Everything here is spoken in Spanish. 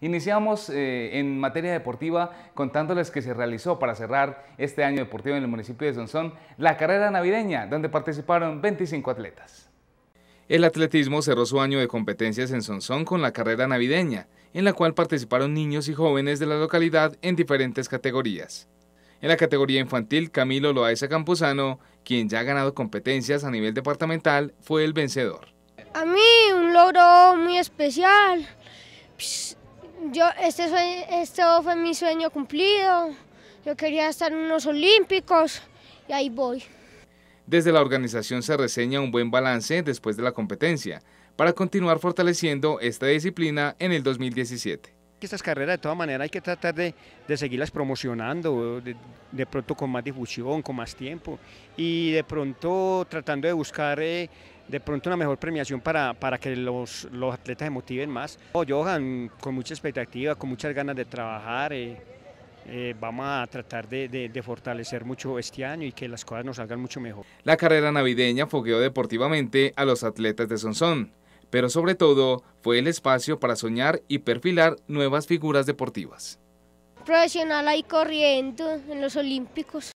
Iniciamos eh, en materia deportiva contándoles que se realizó para cerrar este año deportivo en el municipio de Sonsón la carrera navideña, donde participaron 25 atletas. El atletismo cerró su año de competencias en Sonsón con la carrera navideña, en la cual participaron niños y jóvenes de la localidad en diferentes categorías. En la categoría infantil, Camilo Loaiza Campuzano, quien ya ha ganado competencias a nivel departamental, fue el vencedor. A mí un logro muy especial, yo, este esto fue mi sueño cumplido, yo quería estar en unos olímpicos y ahí voy. Desde la organización se reseña un buen balance después de la competencia, para continuar fortaleciendo esta disciplina en el 2017 estas carreras de todas maneras hay que tratar de, seguirlas promocionando, de, pronto con más difusión, con más tiempo y de pronto tratando de buscar eh, de pronto una mejor premiación para, que los, los, atletas se motiven más. Oh, Johan, con mucha expectativa, con muchas ganas de trabajar, eh, eh, vamos a tratar de, fortalecer mucho este año y que las cosas nos salgan mucho mejor. La carrera navideña fogueó deportivamente a los atletas de Sonsón pero sobre todo fue el espacio para soñar y perfilar nuevas figuras deportivas. Profesional ahí corriendo en los Olímpicos.